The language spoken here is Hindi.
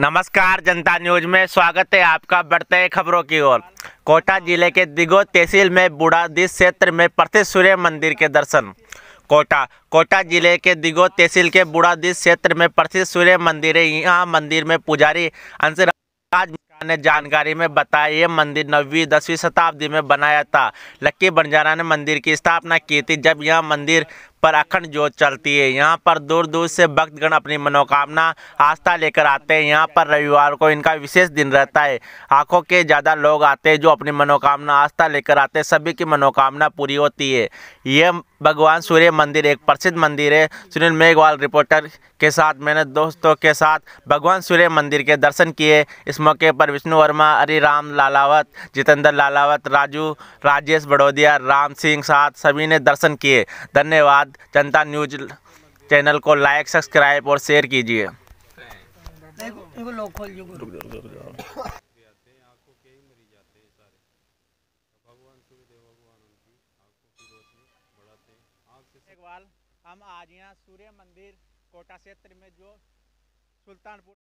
नमस्कार जनता न्यूज में स्वागत है आपका बढ़ते खबरों की ओर कोटा जिले के दिगो तहसील में बूढ़ादी क्षेत्र में प्रसिद्ध सूर्य मंदिर के दर्शन कोटा कोटा जिले के दिगो तहसील के बूढ़ादीस क्षेत्र में प्रसिद्ध सूर्य मंदिर है यहाँ मंदिर में पुजारी अंश ने जानकारी में बताया ये मंदिर नवीं दसवीं शताब्दी में बनाया था लक्की बंजारा ने मंदिर की स्थापना की थी जब यह मंदिर पर अखंड जोत चलती है यहाँ पर दूर दूर से भक्तगण अपनी मनोकामना आस्था लेकर आते हैं यहाँ पर रविवार को इनका विशेष दिन रहता है आँखों के ज़्यादा लोग आते हैं जो अपनी मनोकामना आस्था लेकर आते हैं सभी की मनोकामना पूरी होती है यह भगवान सूर्य मंदिर एक प्रसिद्ध मंदिर है सुनील मेघवाल रिपोर्टर के साथ मैंने दोस्तों के साथ भगवान सूर्य मंदिर के दर्शन किए इस मौके पर विष्णु वर्मा हरिराम लालावत जितेंद्र लालावत राजू राजेश बड़ोदिया राम सिंह साथ सभी ने दर्शन किए धन्यवाद जनता न्यूज चैनल को लाइक सब्सक्राइब और शेयर कीजिए हम आज यहाँ सूर्य मंदिर कोटा क्षेत्र में जो सुल्तानपुर